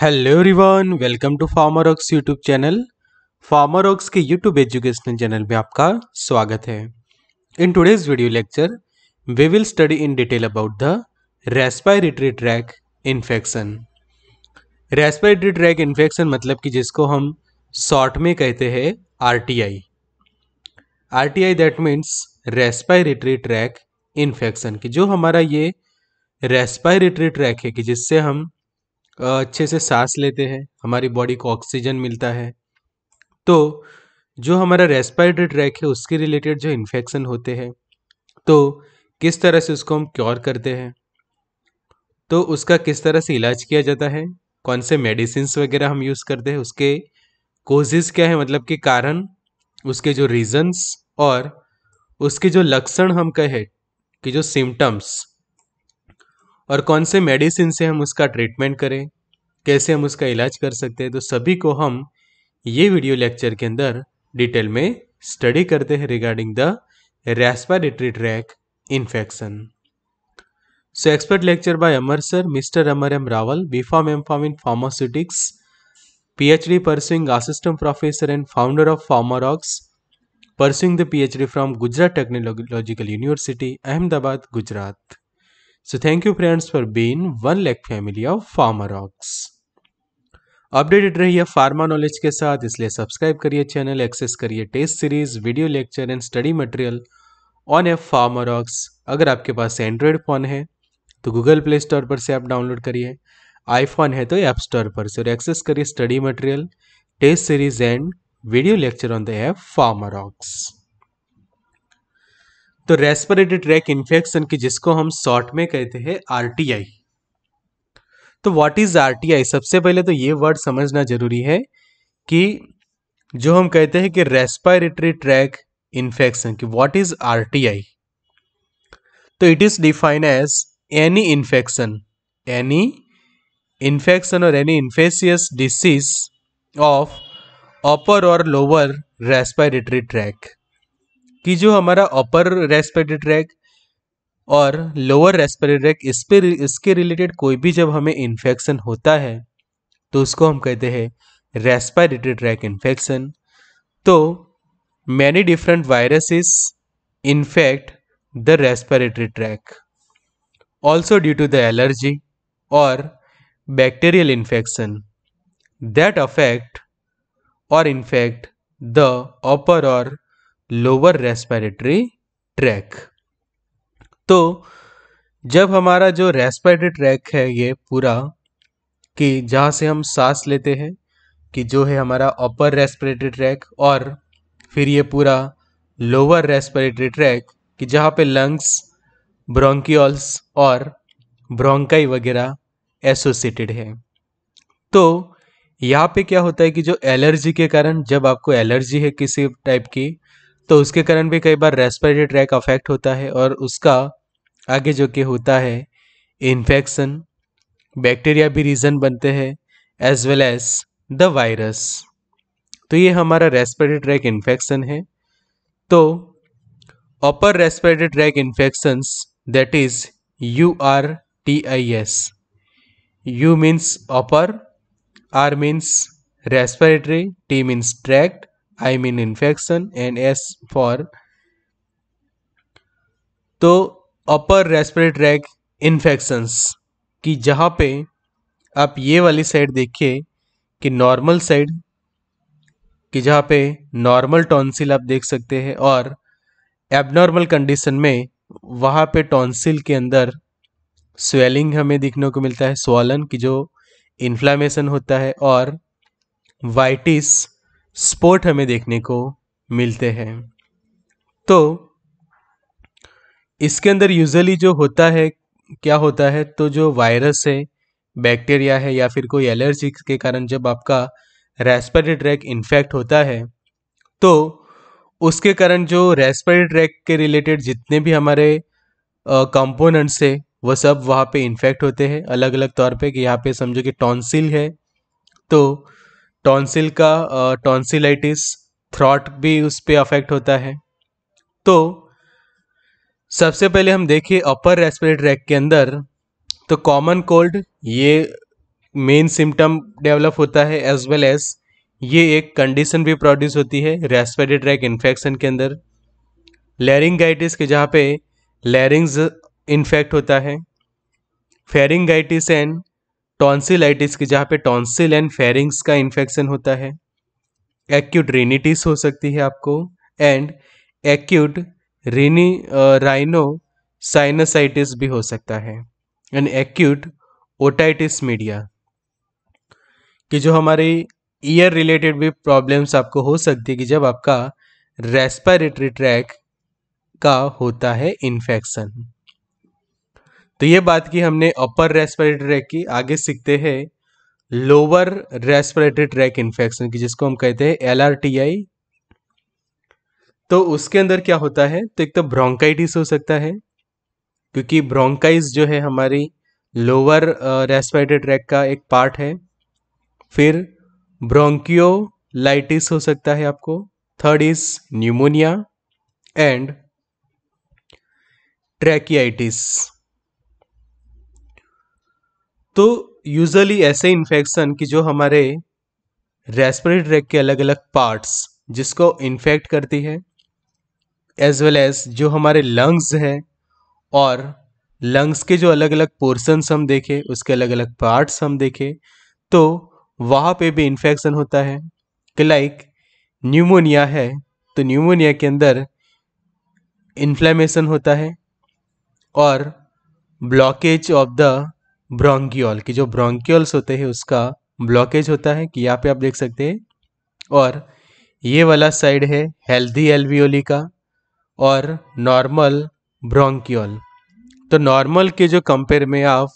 Hello everyone welcome to farmer ox YouTube channel farmer ox के YouTube educational channel में आपका स्वागत है in today's video lecture we will study in detail about the respiratory tract infection respiratory tract infection मतलब कि जिसको हम short में कहते हैं R T I R T I that means respiratory tract infection की जो हमारा ये रेस्पायरेटरी ट्रैक है कि जिससे हम अच्छे से सांस लेते हैं हमारी बॉडी को ऑक्सीजन मिलता है तो जो हमारा रेस्पायरेटरी ट्रैक है उसके रिलेटेड जो इन्फेक्शन होते हैं तो किस तरह से उसको हम क्योर करते हैं तो उसका किस तरह से इलाज किया जाता है कौन से मेडिसिन वगैरह हम यूज़ करते हैं उसके कोजेज़ क्या है मतलब कि कारण उसके जो रीजन्स और उसके जो लक्षण हम कहे कि जो सिम्टम्स और कौन से मेडिसिन से हम उसका ट्रीटमेंट करें कैसे हम उसका इलाज कर सकते हैं तो सभी को हम ये वीडियो लेक्चर के अंदर डिटेल में स्टडी करते हैं regarding the respiratory tract infection so expert lecture by Amar sir mister Amar M Rawal B pharm M pharm in pharmaceutics assistant professor and founder of founder of the P H D from Gujarat technological university Ahmedabad Gujarat so thank you friends for being one lakh family of farmer ox updated रहिए pharma knowledge के साथ इसलिए subscribe करिए channel access करिए test series video lecture and study material on F farmer ox अगर आपके पास Android phone है तो गूगल प्ले स्टोर पर से आप डाउनलोड करिए आईफोन है तो ऐप स्टोर पर से और एक्सेस करिए study material test series and video lecture on the app farmer ox तो रेस्पिरेटरी ट्रैक इन्फेक्शन की जिसको हम शॉर्ट में कहते हैं आरटीआई तो व्हाट इज आरटीआई सबसे पहले तो ये वर्ड समझना जरूरी है कि जो हम कहते हैं कि रेस्पिरेटरी ट्रैक इन्फेक्शन की व्हाट इज आरटीआई तो it is define as any infection any infection और any infectious disease of upper और लोअर रेस्पिरेटरी ट्रैक कि जो हमारा अपर रेस्पिरेटरी ट्रैक और लोअर रेस्पिरेटरी ट्रैक इस पर इसके रिलेटेड कोई भी जब हमें इन्फेक्शन होता है तो उसको हम कहते हैं रेस्पिरेटरी ट्रैक इन्फेक्शन तो many different viruses infect the respiratory tract also due to the allergy और बैक्टीरियल इन्फेक्शन दैट अफेक्ट और इन्फेक्ट द अपर और लोअर रेस्पिरेटरी ट्रैक तो जब हमारा जो रेस्पिरेटरी ट्रैक है ये पूरा कि जहाँ से हम सांस लेते हैं कि जो है हमारा अपर रेस्पिरेटरी ट्रैक और फिर ये पूरा लोअर रेस्पिरेटरी ट्रैक कि जहाँ पे लंग्स ब्रोंकियोल्स और ब्रोंकाई वगैरह एसोसिएटेड है तो यहाँ पे क्या होता है कि जो एलर्जी के कारण जब आपको एलर्जी है किसी टाइप की तो उसके कारण भी कई बार रेस्पिरेटरी ट्रैक अफेक्ट होता है और उसका आगे जो कि होता है इन्फेक्शन बैक्टीरिया भी रीज़न बनते हैं as well as the virus तो ये हमारा रेस्पिरेटरी ट्रैक इन्फेक्शन है तो upper respiratory tract infection that is U R T I S U means upper R means respiratory T means tract I mean infection and S for तो upper respiratory tract infections कि जहाँ पे आप ये वाली side देखिए कि normal side कि जहाँ पे नॉर्मल टॉन्सिल आप देख सकते हैं और एबनॉर्मल कंडीशन में वहाँ पे टॉन्सिल के अंदर स्वेलिंग हमें देखने को मिलता है स्वालन की जो इन्फ्लामेशन होता है और वाइटिस स्पोर्ट हमें देखने को मिलते हैं तो इसके अंदर यूजली जो होता है क्या होता है तो जो वायरस है बैक्टीरिया है या फिर कोई एलर्जी के कारण जब आपका रेस्पिरेटरी ट्रैक इन्फेक्ट होता है तो उसके कारण जो रेस्पिरेटरी ट्रैक के रिलेटेड जितने भी हमारे कंपोनेंट्स है वह सब वहाँ पे इन्फेक्ट होते हैं अलग अलग तौर पे कि यहाँ पे समझो कि टॉन्सिल है तो टॉन्सिल का टॉन्सिलाइटिस थ्रॉट भी उस पर अफेक्ट होता है तो सबसे पहले हम देखें अपर रेस्पिरेटरी ट्रैक के अंदर तो कॉमन कोल्ड ये मेन सिम्टम डेवलप होता है एज वेल एज ये एक कंडीशन भी प्रोड्यूस होती है रेस्पिरेटरी ट्रैक इन्फेक्शन के अंदर लैरिंगाइटिस के जहाँ पे लैरिंग्स इन्फेक्ट होता है फेरिंगाइटिस एंड टॉन्सिलाइटिस की जहाँ पे टॉन्सिल एंड फेरिंग्स का इन्फेक्शन होता है एक्यूट रेनिटिस हो सकती है आपको एंड एक्यूट रेनी राइनो साइनसाइटिस भी हो सकता है एंड एक्यूट ओटाइटिस मीडिया कि जो हमारे ईयर रिलेटेड भी प्रॉब्लम्स आपको हो सकती है कि जब आपका रेस्पिरेटरी ट्रैक का होता है इन्फेक्शन तो ये बात की हमने अपर रेस्पिरेटरी ट्रैक की आगे सीखते हैं लोअर रेस्पिरेटरी ट्रैक इन्फेक्शन की जिसको हम कहते हैं एल तो उसके अंदर क्या होता है तो एक तो ब्रोंकाइटिस हो सकता है क्योंकि ब्रोंकाइस जो है हमारी लोअर रेस्पिरेटरी ट्रैक का एक पार्ट है फिर ब्रोंकियोलाइटिस हो सकता है आपको third is pneumonia and tracheitis तो यूजली ऐसे इन्फेक्शन की जो हमारे रेस्पिरेटरी ट्रैक के अलग अलग पार्ट्स जिसको इन्फेक्ट करती है एज वेल एज जो हमारे लंग्स हैं और लंग्स के जो अलग अलग पोर्सन्स हम देखें उसके अलग अलग पार्ट्स हम देखें तो वहाँ पे भी इन्फेक्शन होता है कि लाइक न्यूमोनिया है तो न्यूमोनिया के अंदर इन्फ्लेमेशन होता है और ब्लॉकेज ऑफ द ब्रोंकियोल की जो ब्रोंकियोल्स होते हैं उसका ब्लॉकेज होता है कि यहाँ पे आप देख सकते हैं और ये वाला साइड है हेल्दी एल्वियोली का और नॉर्मल ब्रोंकियोल तो नॉर्मल के जो कंपेयर में आप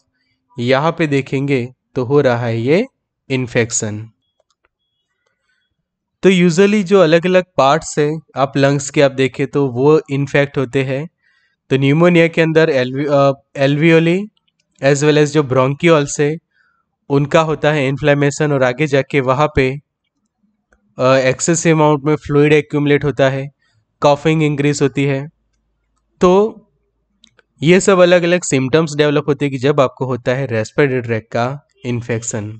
यहाँ पे देखेंगे तो हो रहा है ये इन्फेक्शन तो यूजली जो अलग अलग पार्ट्स हैं आप लंग्स के आप देखें तो वो इन्फेक्ट होते हैं तो न्यूमोनिया के अंदर एल्वी एल्वियोली एज वेल एज जो ब्रोंकियल है उनका होता है इन्फ्लेमेशन और आगे जाके वहाँ पे एक्सेस अमाउंट में फ्लूड एक्यूमलेट होता है कॉफिंग इंक्रीज होती है तो ये सब अलग अलग सिम्टम्स डेवलप होते हैं कि जब आपको होता है रेस्पिरेटरी ट्रैक का इन्फेक्शन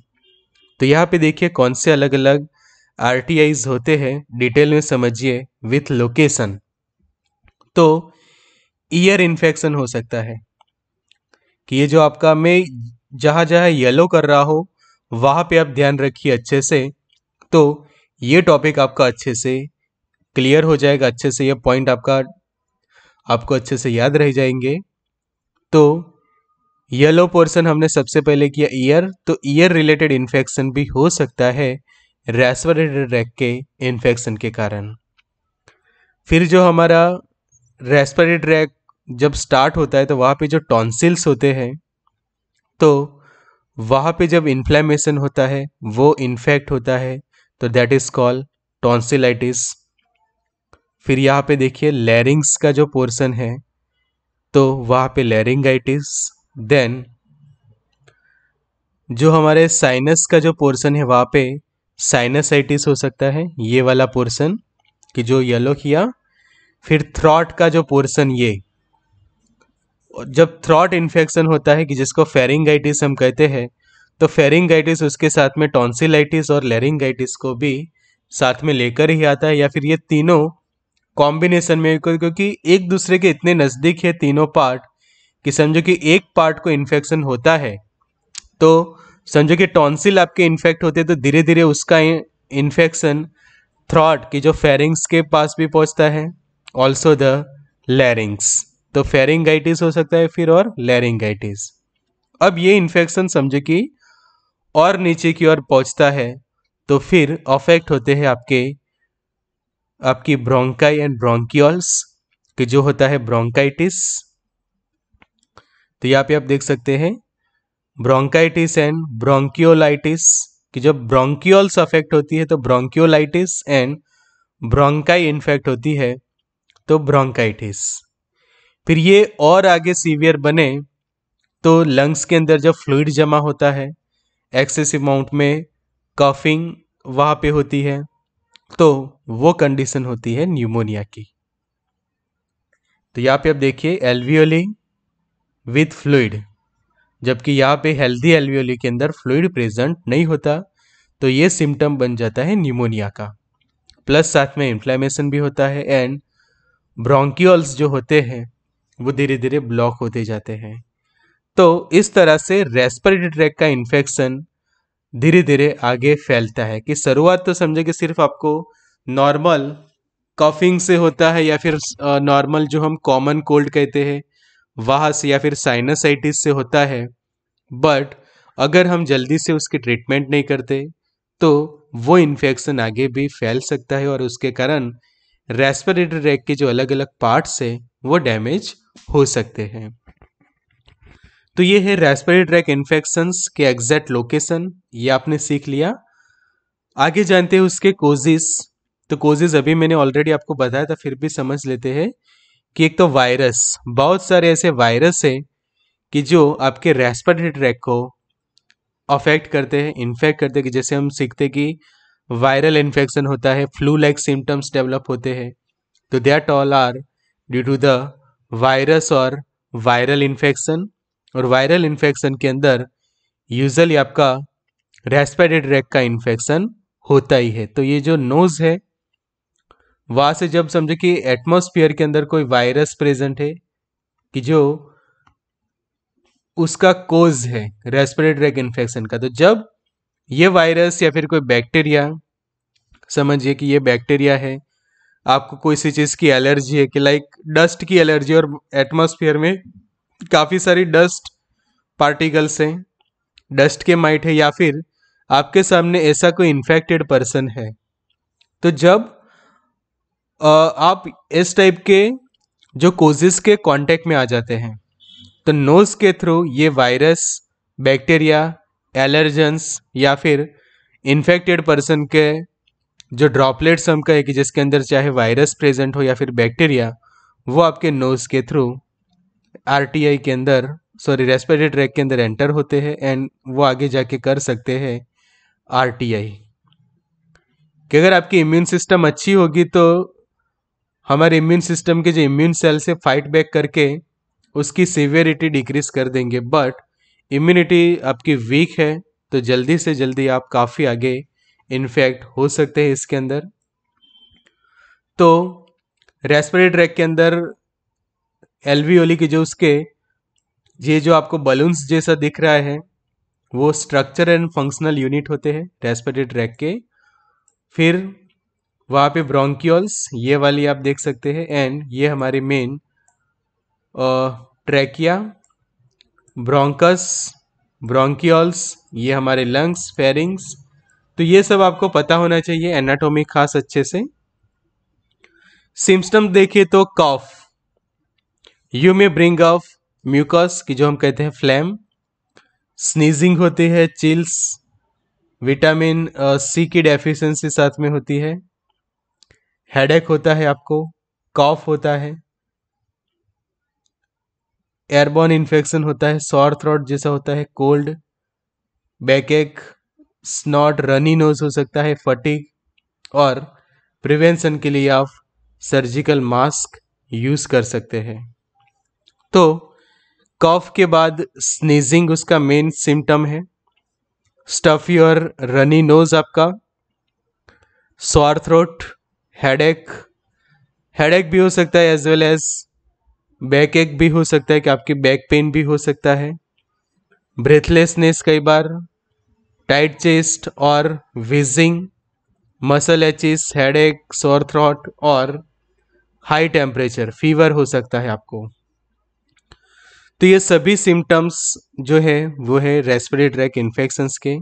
तो यहाँ पे देखिए कौन से अलग अलग आर होते हैं डिटेल में समझिए विथ लोकेशन तो ईयर इन्फेक्शन हो सकता है कि ये जो आपका मैं जहाँ जहाँ येलो कर रहा हो वहाँ पे आप ध्यान रखिए अच्छे से तो ये टॉपिक आपका अच्छे से क्लियर हो जाएगा अच्छे से ये पॉइंट आपका आपको अच्छे से याद रह जाएंगे तो येलो पोर्सन हमने सबसे पहले किया ईयर तो ईयर रिलेटेड इन्फेक्शन भी हो सकता है रेस्परेटरी रैक के इन्फेक्शन के कारण फिर जो हमारा रेस्पिरेटरी रैक जब स्टार्ट होता है तो वहाँ पे जो टॉन्सिल्स होते हैं तो वहाँ पे जब इन्फ्लेमेशन होता है वो इन्फेक्ट होता है तो दैट इज़ कॉल्ड टॉन्सिलाइटिस फिर यहाँ पे देखिए लैरिंग्स का जो पोर्शन है तो वहाँ पे लैरिंगाइटिस देन जो हमारे साइनस का जो पोर्शन है वहाँ पे साइनसाइटिस हो सकता है ये वाला पोर्शन कि जो येलो किया फिर थ्रॉट का जो पोर्शन ये जब थ्रॉट इन्फेक्शन होता है कि जिसको फेरिंगाइटिस हम कहते हैं तो फेरिंगाइटिस उसके साथ में टॉन्सिलाइटिस और लेरिंगाइटिस को भी साथ में लेकर ही आता है या फिर ये तीनों कॉम्बिनेशन में क्योंकि एक दूसरे के इतने नज़दीक है तीनों पार्ट कि समझो कि एक पार्ट को इन्फेक्शन होता है तो समझो कि टॉन्सिल आपके इन्फेक्ट होते हैं तो धीरे धीरे उसका इन्फेक्शन थ्रॉट की जो फेरिंग्स के पास भी पहुंचता है ऑल्सो द लैरिंग्स तो फेरिंगाइटिस हो सकता है फिर और लैरिंगाइटिस अब ये इन्फेक्शन समझे कि और नीचे की ओर पहुंचता है तो फिर अफेक्ट होते हैं आपके आपकी ब्रोंकाई एंड ब्रोंकियोल्स कि जो होता है ब्रोंकाइटिस तो यहाँ पे आप देख सकते हैं ब्रोंकाइटिस एंड ब्रोंकियोलाइटिस कि जब ब्रोंकियोल्स अफेक्ट होती है तो ब्रोंकियोलाइटिस एंड ब्रोंकाई इन्फेक्ट होती है तो ब्रोंकाइटिस फिर ये और आगे सीवियर बने तो लंग्स के अंदर जब फ्लूड जमा होता है एक्सेसिव अमाउंट में कॉफिंग वहाँ पे होती है तो वो कंडीशन होती है न्यूमोनिया की तो यहाँ पे आप देखिए एल्वियोली विथ फ्लूड जबकि यहाँ पे हेल्दी एल्वियोली के अंदर फ्लूड प्रेजेंट नहीं होता तो ये सिम्टम बन जाता है न्यूमोनिया का प्लस साथ में इन्फ्लेमेशन भी होता है एंड ब्रोंकियोल्स जो होते हैं वो धीरे धीरे ब्लॉक होते जाते हैं तो इस तरह से रेस्परेटरी ट्रैक का इन्फेक्शन धीरे धीरे आगे फैलता है कि शुरुआत तो समझे कि सिर्फ आपको नॉर्मल कफिंग से होता है या फिर नॉर्मल जो हम कॉमन कोल्ड कहते हैं वहाँ से या फिर साइनसाइटिस से होता है बट अगर हम जल्दी से उसकी ट्रीटमेंट नहीं करते तो वो इन्फेक्शन आगे भी फैल सकता है और उसके कारण रेस्परेटरी ट्रैक के जो अलग अलग पार्ट्स है वो डैमेज हो सकते हैं तो ये है रेस्परी ट्रैक इन्फेक्शन के एग्जैक्ट लोकेशन ये आपने सीख लिया आगे जानते हैं उसके कोजेस तो कोजिस अभी मैंने ऑलरेडी आपको बताया था फिर भी समझ लेते हैं कि एक तो वायरस बहुत सारे ऐसे वायरस हैं कि जो आपके रेस्पिरेटरी ट्रैक को अफेक्ट करते हैं इन्फेक्ट करते हैं कि जैसे हम सीखते कि वायरल इन्फेक्शन होता है फ्लू लाइक सिम्टम्स डेवलप होते हैं तो that all are due to the virus और वायरल इन्फेक्शन और वायरल इन्फेक्शन के अंदर यूजली आपका रेस्पिरेटरी ट्रैक का इन्फेक्शन होता ही है तो ये जो नोज़ है वहां से जब समझे कि एटमोस्फियर के अंदर कोई वायरस प्रेजेंट है कि जो उसका कोज है रेस्पिरेटरी ट्रैक इन्फेक्शन का तो जब ये वायरस या फिर कोई बैक्टीरिया समझिए कि ये बैक्टीरिया है आपको कोई सी चीज़ की एलर्जी है कि लाइक डस्ट की एलर्जी और एटमॉस्फेयर में काफ़ी सारी डस्ट पार्टिकल्स हैं डस्ट के माइट है या फिर आपके सामने ऐसा कोई इन्फेक्टेड पर्सन है तो जब आ, आप इस टाइप के जो कोजेस के कांटेक्ट में आ जाते हैं तो नोज़ के थ्रू ये वायरस बैक्टीरिया एलर्जेंस या फिर इन्फेक्टेड पर्सन के जो ड्रॉपलेट सम का है कि जिसके अंदर चाहे वायरस प्रेजेंट हो या फिर बैक्टीरिया वो आपके नोज़ के थ्रू आर के अंदर सॉरी रेस्पिरेटरी ट्रैक के अंदर एंटर होते हैं एंड वो आगे जाके कर सकते हैं आर कि अगर आपकी इम्यून सिस्टम अच्छी होगी तो हमारे इम्यून सिस्टम के जो इम्यून सेल से फाइट बैक करके उसकी सीवियरिटी डिक्रीज कर देंगे बट इम्यूनिटी आपकी वीक है तो जल्दी से जल्दी आप काफ़ी आगे इन्फेक्ट हो सकते हैं इसके अंदर तो रेस्परेट ट्रैक के अंदर एलवीओली के जो उसके ये जो आपको बलून्स जैसा दिख रहा है वो स्ट्रक्चर एंड फंक्शनल यूनिट होते हैं रेस्परेट ट्रैक के फिर वहाँ पे ब्रोंकियोल्स ये वाली आप देख सकते हैं एंड ये हमारे मेन ट्रैकिया ब्रोंकस ब्रोंकियोल्स ये हमारे लंग्स फेरिंग्स तो ये सब आपको पता होना चाहिए एनाटोमी खास अच्छे से सिम्टम देखे तो कॉफ यू में ब्रिंग ऑफ म्यूकस की जो हम कहते हैं फ्लैम स्नीजिंग होती है चिल्स विटामिन सी की डेफिशिएंसी साथ में होती है हेडेक होता है आपको कॉफ होता है एयरबॉर्न इन्फेक्शन होता है सॉर थ्रॉट जैसा होता है cold backache snot runny nose हो सकता है फटिक और प्रिवेंशन के लिए आप सर्जिकल मास्क यूज़ कर सकते हैं तो कॉफ के बाद स्नीजिंग उसका मेन सिम्टम है स्टफी और रनी नोज आपका स्वार थ्रोट हेडेक हेडेक भी हो सकता है एज वेल एज बैक एक भी हो सकता है कि आपकी बैक पेन भी हो सकता है ब्रेथलेसनेस कई बार टाइट चेस्ट और wheezing muscle aches headache sore throat और हाई टेम्परेचर फीवर हो सकता है आपको तो ये सभी सिम्टम्स जो है वो है रेस्पिरेटरी ट्रैक के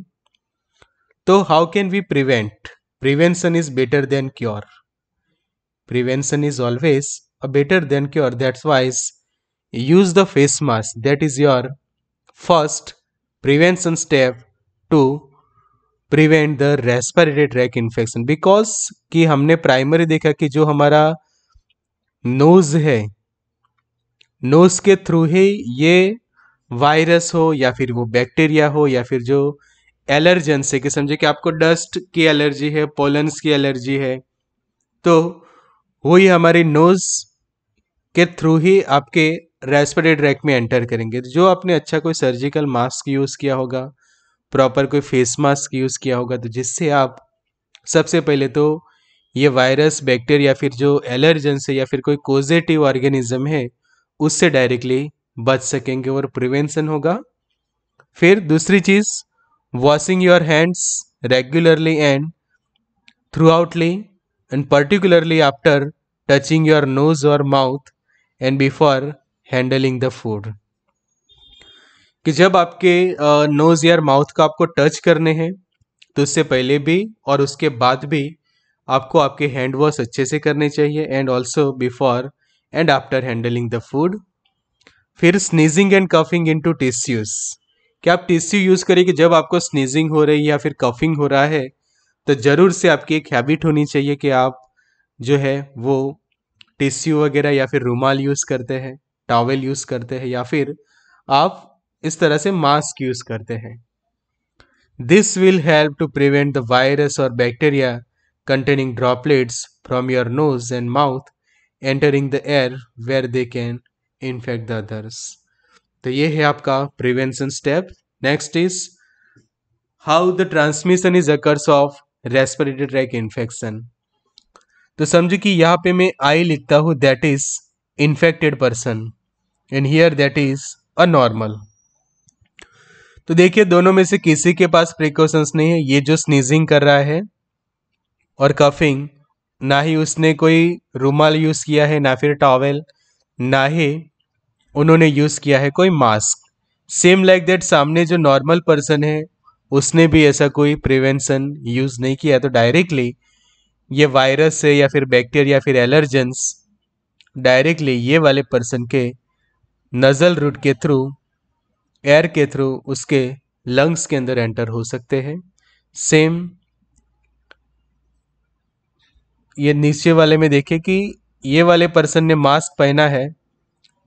तो how can we prevent prevention is better than cure prevention is always a better than cure that's why use the face mask that is your first prevention step to prevent the respiratory tract infection because कि हमने primary देखा कि जो हमारा knows है knows के through ही ये virus हो या फिर वो bacteria हो या फिर जो एलर्जेंस है कि समझे कि आपको डस्ट की एलर्जी है पोलन्स की एलर्जी है तो वही हमारी नोज के थ्रू ही आपके रेस्पिरेटरी ट्रैक में एंटर करेंगे जो आपने अच्छा कोई सर्जिकल मास्क यूज़ किया होगा प्रॉपर कोई फेस मास्क यूज़ किया होगा तो जिससे आप सबसे पहले तो ये वायरस बैक्टीरिया फिर जो एलर्जेंस है या फिर कोई कोजेटिव ऑर्गेनिज्म है उससे डायरेक्टली बच सकेंगे और प्रिवेंशन होगा फिर दूसरी चीज़ washing your hands regularly and thoroughly and particularly after touching your nose और mouth and before handling the food कि जब आपके नोज़ या माउथ का आपको टच करने हैं तो उससे पहले भी और उसके बाद भी आपको आपके हैंड वॉश अच्छे से करने चाहिए and also before and after handling the food फिर sneezing and coughing into tissues क्या आप टिश्यू यूज़ करें कि जब आपको स्नीजिंग हो रही है या फिर कफिंग हो रहा है तो ज़रूर से आपकी एक हैबिट होनी चाहिए कि आप जो है वो टिश्यू वगैरह या फिर रूमाल यूज़ करते हैं टॉवेल यूज़ करते हैं या फिर आप इस तरह से मास्क यूज करते हैं this will help to prevent the virus और bacteria containing droplets from your nose and mouth entering the air where they can infect the others तो ये है आपका prevention step next is how the transmission is occurs of respiratory tract infection तो समझो कि यहाँ पे मैं आई लिखता हूँ that is infected person and here that is a normal तो देखिए दोनों में से किसी के पास प्रिकॉशंस नहीं है ये जो स्नीजिंग कर रहा है और कफिंग ना ही उसने कोई रूमाल यूज़ किया है ना फिर टॉवेल ना ही उन्होंने यूज़ किया है कोई मास्क सेम लाइक दैट सामने जो नॉर्मल पर्सन है उसने भी ऐसा कोई प्रिवेंशन यूज़ नहीं किया तो डायरेक्टली ये वायरस है या फिर बैक्टीरिया फिर एलर्जेंस डायरेक्टली ये वाले पर्सन के नज़ल रूट के थ्रू एयर के थ्रू उसके लंग्स के अंदर एंटर हो सकते हैं सेम ये नीचे वाले में देखे कि ये वाले पर्सन ने मास्क पहना है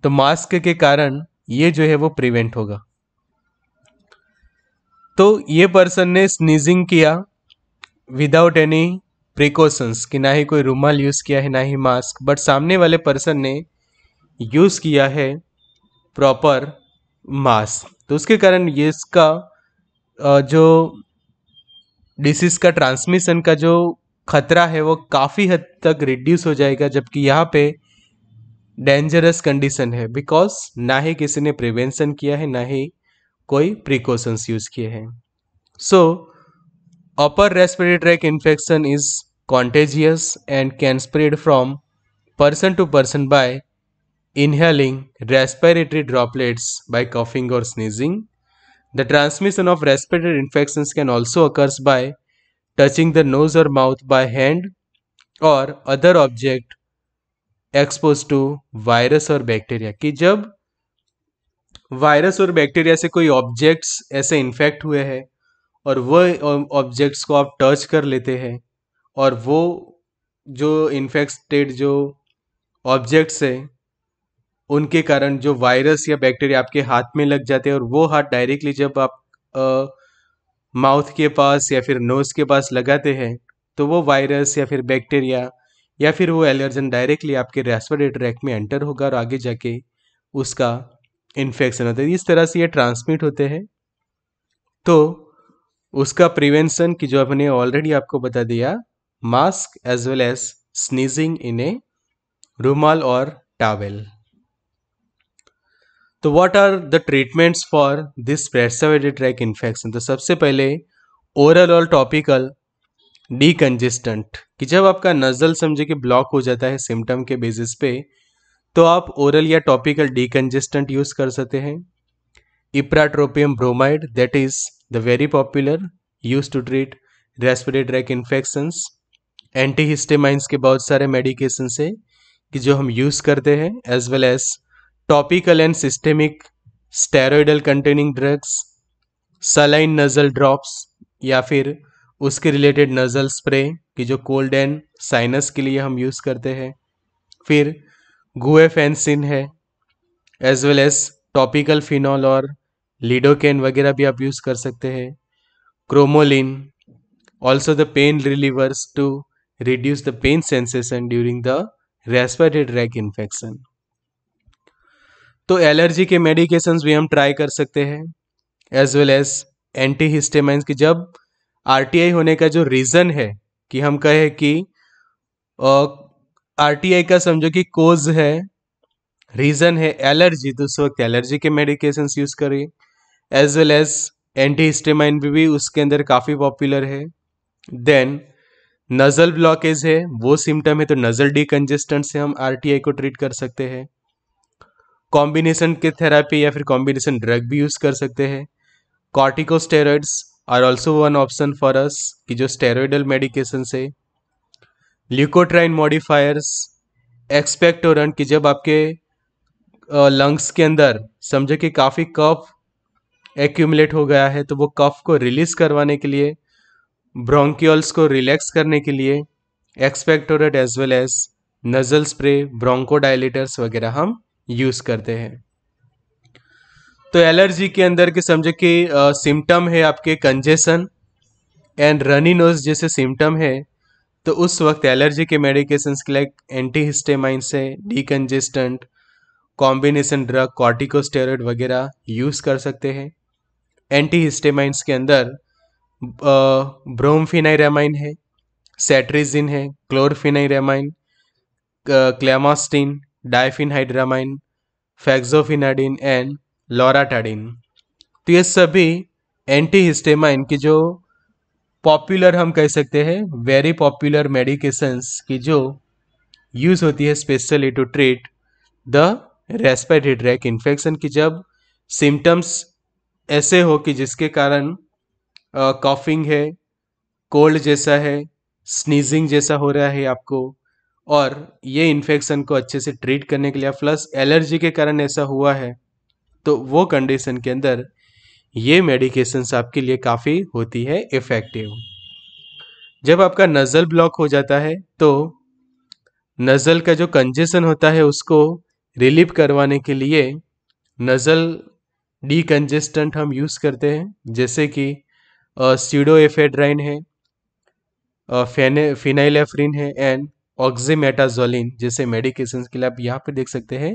तो मास्क के कारण ये जो है वो प्रिवेंट होगा तो ये पर्सन ने स्नीजिंग किया विदाउट एनी प्रिकॉशंस कि ना ही कोई रूमाल यूज़ किया है ना ही मास्क बट सामने वाले पर्सन ने यूज़ किया है प्रॉपर मास तो उसके कारण ये इसका जो डिसीज़ का ट्रांसमिशन का जो खतरा है वो काफ़ी हद तक रिड्यूस हो जाएगा जबकि यहाँ पे डेंजरस कंडीशन है बिकॉज ना ही किसी ने प्रिवेंशन किया है ना ही कोई प्रिकॉशंस यूज़ किए हैं so upper respiratory tract infection is contagious and can spread from person to person by inhaling respiratory droplets by coughing or sneezing. The transmission of respiratory infections can also occurs by touching the nose or mouth by hand or other object exposed to virus or bacteria ki jab virus और bacteria से कोई objects ऐसे infect हुए हैं और वह objects को आप टच कर लेते हैं और वो जो इन्फेक्टेड जो ऑब्जेक्ट्स है उनके कारण जो वायरस या बैक्टीरिया आपके हाथ में लग जाते हैं और वो हाथ डायरेक्टली जब आप माउथ के पास या फिर नोज़ के पास लगाते हैं तो वो वायरस या फिर बैक्टीरिया या फिर वो एलर्जन डायरेक्टली आपके रेस्पिरेटरी ट्रैक में एंटर होगा और आगे जाके उसका इन्फेक्शन होता है इस तरह से ये ट्रांसमिट होते हैं तो उसका प्रिवेंशन की जो हमने ऑलरेडी आपको बता दिया mask as well as sneezing in a रूमाल और टावेल तो what are the treatments for this पेट्सावेडी ट्रैक इन्फेक्शन तो सबसे पहले ओरल और टॉपिकल डीकंजिस्टेंट कि जब आपका नज़ल समझे कि ब्लॉक हो जाता है सिम्टम के बेसिस पे तो आप ओरल या टॉपिकल डीकंजिस्टेंट यूज़ कर सकते हैं ipratropium bromide that is the very popular use to treat respiratory tract infections antihistamines के बहुत सारे मेडिकेशन है कि जो हम यूज़ करते हैं as well as topical and systemic steroidal containing drugs saline nasal drops या फिर उसके रिलेटेड नज़ल स्प्रे कि जो कोल्ड एंड साइनस के लिए हम यूज़ करते हैं फिर गुएफेंसिन है as well as topical phenol और लिडोकेन वगैरह भी आप यूज़ कर सकते हैं cromolyn also the pain relievers to reduce the pain sensation during the respiratory tract infection तो एलर्जी के मेडिकेशंस भी हम ट्राई कर सकते हैं as well as anti histamines की जब आर होने का जो रीज़न है कि हम कहें कि आरटीआई का समझो कि कोज है रीज़न है एलर्जी तो उस वक्त एलर्जी के मेडिकेशंस यूज़ करिए as well as anti histamine भी, भी उसके अंदर काफ़ी पॉपुलर है देन नज़ल ब्लॉकेज है वो सिम्टम है तो नज़ल डिकन्जेस्टेंट से हम आर को ट्रीट कर सकते हैं कॉम्बिनेशन के थेरेपी या फिर कॉम्बिनेशन ड्रग भी यूज़ कर सकते हैं corticosteroids are also one option for us कि जो स्टेरॉइडल मेडिकेशन से ल्यूकोट्राइन मॉडिफायर्स एक्सपेक्टोरेंट कि जब आपके लंग्स के अंदर समझे कि काफ़ी कफ एक्यूमुलेट हो गया है तो वो कफ को रिलीज करवाने के लिए ब्रोंकियोल्स को रिलैक्स करने के लिए expectorant as well as nasal spray bronchodilators वगैरह हम यूज़ करते हैं तो एलर्जी के अंदर के समझे कि सिम्टम है आपके कंजेशन एंड रनी नोज जैसे सिम्टम है तो उस वक्त एलर्जी के मेडिकेशंस के लाइक एंटी हिस्टेमाइंस है डीकंजेस्टेंट कॉम्बिनेशन ड्रग कॉर्टिकोस्टेरॉइड वगैरह यूज़ कर सकते हैं एंटी हिस्टेमाइंस के अंदर ब्रोमफिनाइरामाइन है सेट्रीजिन है क्लोरफिनाइरामाइन क्लेमास्टिन डायफिनहाइड्रामाइन फैक्सोफिनाडिन एंड लोराटाडिन तो ये सभी एंटी हिस्टेमाइन की जो पॉपुलर हम कह सकते हैं वेरी पॉपुलर मेडिकेशंस की जो यूज़ होती है specially to treat the respiratory tract infection की जब सिम्टम्स ऐसे हो कि जिसके कारण कॉफिंग है कोल्ड जैसा है स्नीजिंग जैसा हो रहा है आपको और ये इन्फेक्शन को अच्छे से ट्रीट करने के लिए प्लस एलर्जी के कारण ऐसा हुआ है तो वो कंडीशन के अंदर ये मेडिकेशंस आपके लिए काफ़ी होती है इफ़ेक्टिव जब आपका नज़ल ब्लॉक हो जाता है तो नज़ल का जो कंजेशन होता है उसको रिलीव करवाने के लिए नज़ल डीकंजेस्टेंट हम यूज़ करते हैं जैसे कि सीडो एफेड्राइन है फेने फिनाइलेफ्रिन है एंड ऑक्जीमेटाजोलिन जैसे मेडिकेशन के लिए आप यहां पे देख सकते हैं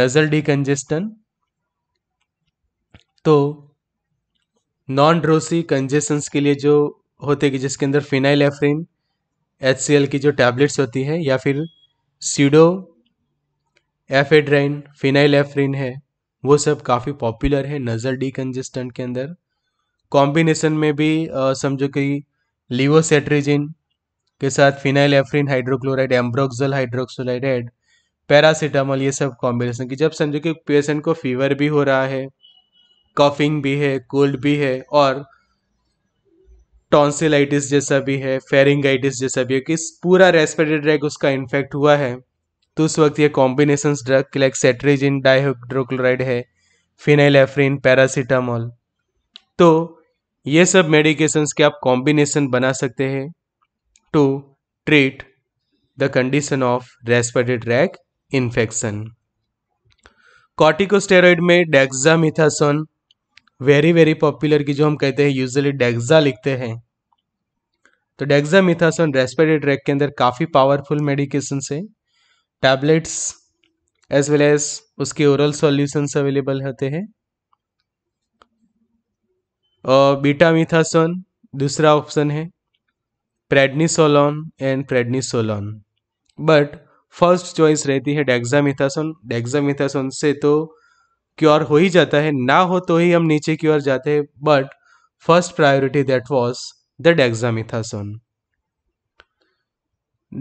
नजल डिकंजेस्टन तो नॉन ड्रोसी कंजेशन के लिए जो होते हैं कि जिसके अंदर फिनाइल एफरिन एच की जो टैबलेट्स होती है या फिर सीडो एफेड्राइन फिनाइल एफरिन है वो सब काफ़ी पॉपुलर है नजल डिकंजेस्टेंट के अंदर कॉम्बिनेशन में भी समझो कि लिवोसेट्रीजिन के साथ phenylephrine hydrochloride ambroxol hydrochloride paracetamol ये सब कॉम्बिनेशन की जब समझो कि पेशेंट को फीवर भी हो रहा है कॉफिंग भी है कोल्ड भी है और टॉन्सिलाइटिस जैसा भी है फेरिंगाइटिस जैसा भी है कि पूरा रेस्पिरेटरी ट्रैक उसका इन्फेक्ट हुआ है तो उस वक्त ये combination drug like cetirizine dihydrochloride है फिनाइल एफ्रीन पैरासीटामोल तो ये सब मेडिकेशंस के आप कॉम्बिनेशन बना सकते हैं to treat the condition of respiratory tract infection. Corticosteroid में डेक्सामिथासन वेरी वेरी पॉपुलर की जो हम कहते हैं यूजली डेक्सा लिखते हैं तो डेक्सामिथासन रेस्पिरेटरी ट्रैक के अंदर काफ़ी पावरफुल मेडिकेशन है टैबलेट्स एज वेल एज उसके ओरल सॉल्यूशंस अवेलेबल होते हैं बीटामिथासोन दूसरा ऑप्शन है prednisolone and prednisolone but first choice रहती है डेक्जामिथासोन डेक्जामिथासोन से तो क्योर हो ही जाता है ना हो तो ही हम नीचे की ओर जाते हैं but first priority that was the dexamethasone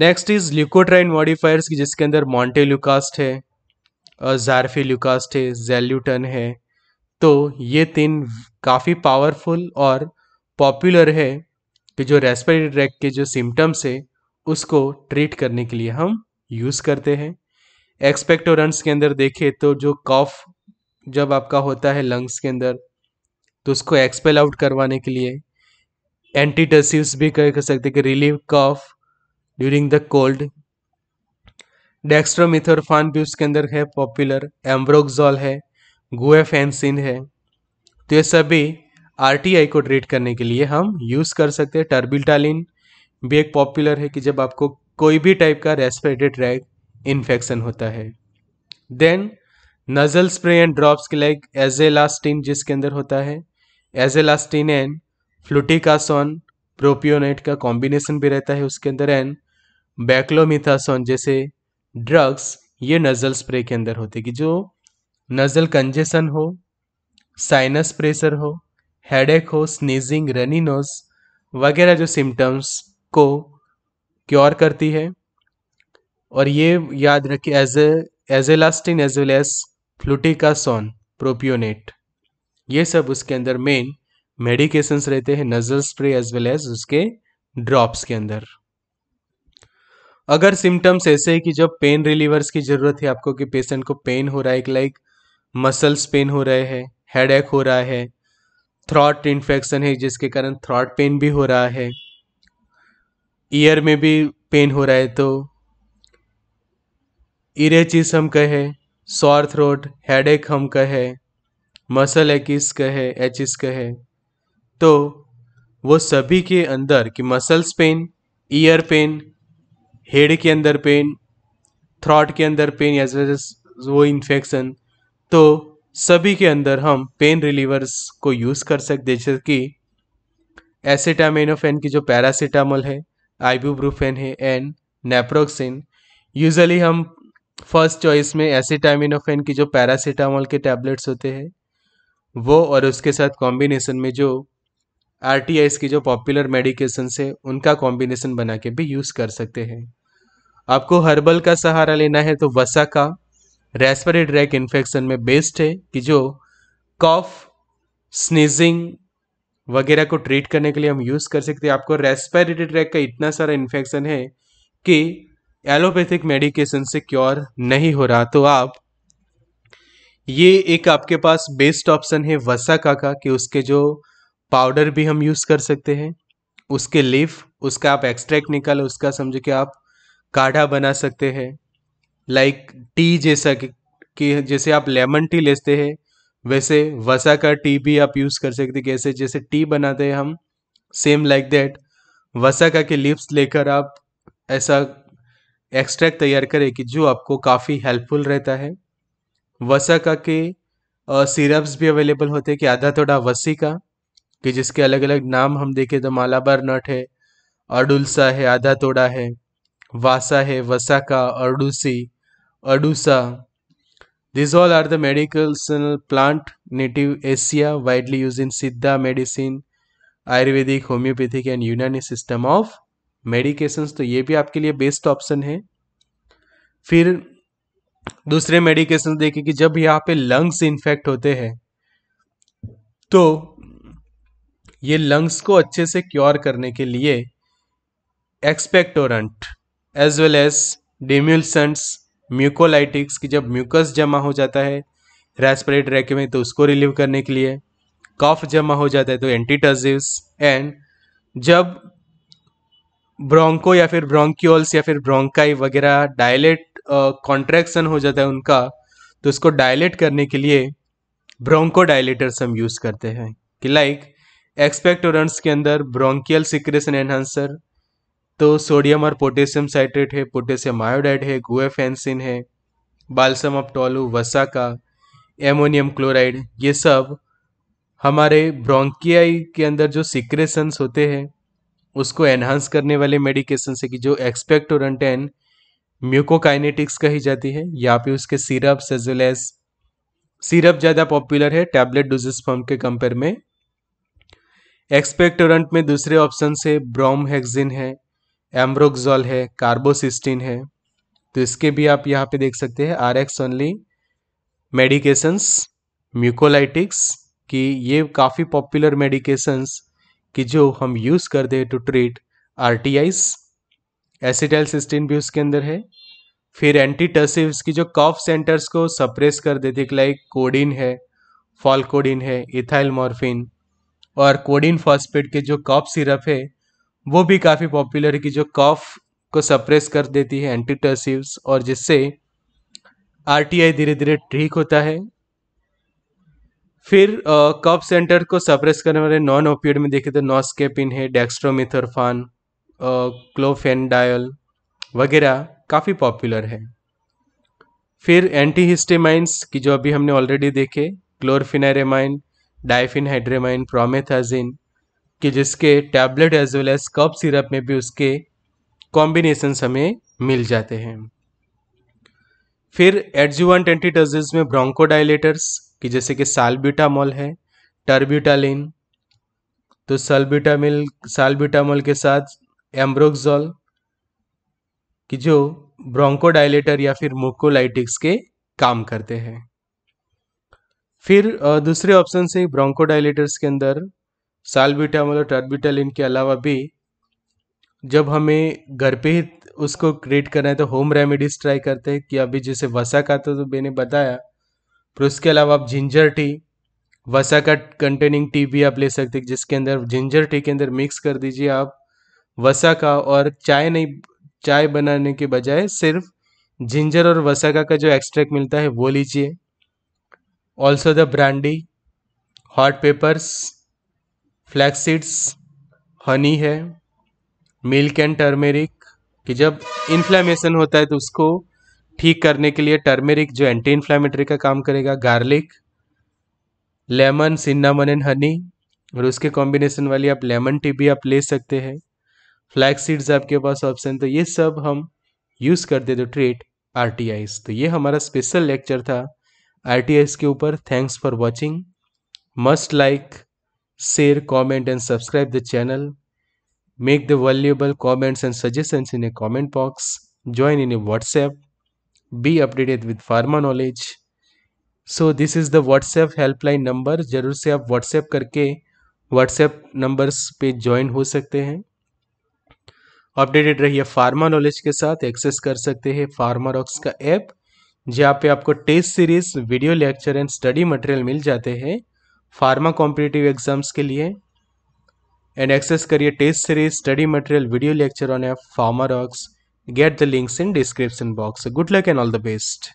next is leukotriene modifiers की जिसके अंदर मॉन्टे ल्यूकास्ट है जारफी ल्यूकास्ट है जेल्यूटन है तो ये तीन काफ़ी पावरफुल और पॉपुलर है कि जो रेस्पिरेटरी ट्रैक के जो सिम्टम्स है उसको ट्रीट करने के लिए हम यूज़ करते हैं एक्सपेक्टोरेंट्स के अंदर देखें तो जो कॉफ जब आपका होता है लंग्स के अंदर तो उसको एक्सपेल आउट करवाने के लिए एंटीटसिवस भी कह सकते कि relieve cough during the cold dextromethorphan भी उसके अंदर है पॉपुलर एम्ब्रोक्सॉल है गुएफेंसिन है तो ये सभी आर को ट्रीट करने के लिए हम यूज़ कर सकते हैं टर्बिलटालिन भी एक पॉपुलर है कि जब आपको कोई भी टाइप का रेस्पिरेटरी ट्रैक इन्फेक्शन होता है then nasal spray and drops के लाइक एजेलास्टिन जिसके अंदर होता है एजेलास्टिन एंड फ्लूटिकासोन प्रोपियोनेट का कॉम्बिनेशन भी रहता है उसके अंदर एंड बैक्लोमिथासोन जैसे ड्रग्स ये नज़ल स्प्रे के अंदर होते कि जो नज़ल कंजेशन हो साइनस प्रेशर हो हेडेक हो स्नीजिंग रनी नोज वगैरह जो सिम्टम्स को क्योर करती है और ये याद रखिए as a as a as well as fluticasone propionate ये सब उसके अंदर मेन मेडिकेशंस रहते हैं nasal spray as well as उसके ड्रॉप्स के अंदर अगर सिम्टम्स ऐसे है कि जब पेन रिलीवर्स की ज़रूरत है आपको कि पेशेंट को पेन हो रहा है लाइक मसल्स पेन हो रहे हैं हेड हो रहा है थ्रॉट इन्फेक्शन है जिसके कारण थ्रॉट पेन भी हो रहा है ईयर में भी पेन हो रहा है तो इरेचिस हम कहे सॉर थ्रोट हेडेक हम कहे मसल एक्स कहे एचिस कहे तो वो सभी के अंदर कि muscles pain ear pain head के अंदर पेन थ्रॉट के अंदर पेन एज वेल एज वो इन्फेक्शन तो सभी के अंदर हम पेन रिलीवर्स को यूज़ कर सकते जैसे कि एसिटामिनोफेन की जो पैरासीटामोल है आइब्यूब्रूफेन है एंड नेप्रोक्सिन यूजली हम फर्स्ट चॉइस में एसिटामिनोफेन की जो पैरासीटामोल के टैबलेट्स होते हैं वो और उसके साथ कॉम्बिनेशन में जो आर की जो पॉपुलर मेडिकेशन है उनका कॉम्बिनेशन बना के भी यूज़ कर सकते हैं आपको हर्बल का सहारा लेना है तो वसा का रेस्परी ट्रैक इन्फेक्शन में बेस्ट है कि जो कॉफ स्नीजिंग वगैरह को ट्रीट करने के लिए हम यूज़ कर सकते हैं आपको रेस्पिरेटरी ट्रैक का इतना सारा इन्फेक्शन है कि एलोपैथिक मेडिकेशन से क्योर नहीं हो रहा तो आप ये एक आपके पास बेस्ट ऑप्शन है वसा काका कि उसके जो पाउडर भी हम यूज़ कर सकते हैं उसके लीफ उसका आप एक्सट्रैक्ट निकालो उसका समझो कि आप काढ़ा बना सकते हैं लाइक टी जैसा कि, कि जैसे आप लेमन टी लेते हैं वैसे वसा का टी भी आप यूज़ कर सकते कैसे जैसे टी बनाते हैं हम सेम लाइक दैट वसा का के लिप्स लेकर आप ऐसा एक्सट्रैक्ट तैयार करें कि जो आपको काफ़ी हेल्पफुल रहता है वसा का के सिरप्स भी अवेलेबल होते हैं कि आधा थोड़ा वसी का कि जिसके अलग अलग नाम हम देखें तो मालाबार नट है अडुलसा है आधा तोड़ा है वासा है वसा का अडुलसी Adusa. These all are the medicinal plant native Asia widely used in Siddha medicine, Ayurvedic, homeopathic and Unani system of medications. तो ये भी आपके लिए बेस्ट ऑप्शन है फिर दूसरे मेडिकेशन देखें कि जब यहाँ पे लंग्स इन्फेक्ट होते हैं तो ये लंग्स को अच्छे से क्योर करने के लिए expectorant as well as demulcents mucolytics की जब म्यूकस जमा हो जाता है रेस्परेट रैके में तो उसको रिलीव करने के लिए कफ जमा हो जाता है तो एंटीटजिव्स एंड जब ब्रोंको या फिर ब्रोंक्योल्स या फिर ब्रोंकाई वगैरह डायलेट कॉन्ट्रैक्शन हो जाता है उनका तो उसको डायलेट करने के लिए ब्रोंको डायलेटर्स हम यूज़ करते हैं कि लाइक एक्सपेक्टोरेंट्स के अंदर ब्रोंकियल सिक्रेशन एनहांसर तो सोडियम और पोटेशियम साइट्रेट है पोटेशियम आयोडाइड है गुएफेंसिन है बालसम ऑफ टॉलू वसा का एमोनियम क्लोराइड ये सब हमारे ब्रोंकियाई के अंदर जो सिक्रेशंस होते हैं उसको एनहांस करने वाले मेडिकेशन से कि जो एक्सपेक्टोरेंटेन म्यूकोकाइनेटिक्स कही जाती है या फिर उसके syrup as well as syrup ज़्यादा पॉपुलर है टैबलेट डोजेस फॉर्म के कंपेयर में एक्सपेक्टोरेंट में दूसरे ऑप्शन से ब्रोमहेक्सिन है एम्ब्रोक्जॉल है कार्बोसिस्टिन है तो इसके भी आप यहाँ पे देख सकते हैं R X only medications mucolytics की ये काफ़ी पॉपुलर मेडिकेशंस की जो हम यूज़ करते हैं to treat R T Is acetyl cysteine भी उसके अंदर है फिर एंटीटसिव्स की जो कॉफ सेंटर्स को सप्रेस कर देते लाइक कोडिन है फॉलकोडिन है इथाइल मॉर्फिन और कोडिन फॉस्पेट के जो कॉफ सिरप है वो भी काफ़ी पॉपुलर है कि जो कॉफ को सप्रेस कर देती है एंटीटर्सिवस और जिससे आर धीरे धीरे ठीक होता है फिर कफ सेंटर को सप्रेस करने वाले नॉन ओपियड में देखे तो नॉस्केपिन है डेक्स्ट्रोमिथोरफान क्लोफेनडायल वगैरह काफ़ी पॉपुलर है फिर एंटी हिस्टेमाइंस की जो अभी हमने ऑलरेडी देखे क्लोरफिनारेमाइन हाइड्रेमाइन प्रोमेथाजिन कि जिसके tablet as well as cough syrup में भी उसके कॉम्बिनेशन हमें मिल जाते हैं फिर एडजुवन एंटीटजेस में ब्रोंकोडाइलेटर्स कि जैसे कि सालब्यूटामोल है टर्ब्यूटालिन तो सल्ब्यूटामिल सालब्यूटामोल के साथ एम्ब्रोक्सोल कि जो ब्रोंकोडाइलेटर या फिर मुकोलाइटिक्स के काम करते हैं फिर दूसरे ऑप्शन से ब्रोंकोडाइलेटर्स के अंदर साल्बिटामोल और टर्बिटल इनके अलावा भी जब हमें घर पे ही उसको क्रिएट करना है तो होम रेमेडीज ट्राई करते हैं कि अभी जैसे वसा का तो, तो मैंने बताया पर उसके अलावा आप जिंजर टी वसा का कंटेनिंग टी भी आप ले सकते हैं जिसके अंदर जिंजर टी के अंदर मिक्स कर दीजिए आप वसा का और चाय नहीं चाय बनाने के बजाय सिर्फ जिंजर और वसाका का जो एक्सट्रैक्ट मिलता है वो लीजिए also the brandy hot peppers flaxseeds honey है मिल्क एंड टर्मेरिक कि जब इन्फ्लेमेशन होता है तो उसको ठीक करने के लिए टर्मेरिक जो एंटी इन्फ्लेमेटरी का काम करेगा garlic lemon cinnamon and honey और उसके कॉम्बिनेशन वाली आप लेमन टी भी आप ले सकते हैं फ्लैक्स सीड्स आपके पास ऑप्शन तो ये सब हम यूज़ करते दो ट्रीट आर तो ये हमारा स्पेशल लेक्चर था आर के ऊपर thanks for watching must like share, comment and subscribe the channel. Make the valuable comments and suggestions in a comment box. Join in a WhatsApp. Be updated with pharma knowledge. So this is the WhatsApp helpline number. ज़रूर से आप WhatsApp करके WhatsApp numbers पे join हो सकते हैं updated रहिए pharma knowledge के साथ एक्सेस कर सकते हैं फार्मा रॉक्स का ऐप जहाँ पे आपको test series video lecture and study material मिल जाते हैं फार्मा कॉम्पिटेटिव एग्जाम्स के लिए एंड एक्सेस करिए test series study material video lecture on a pharma rocks get the links in description box good luck and all the best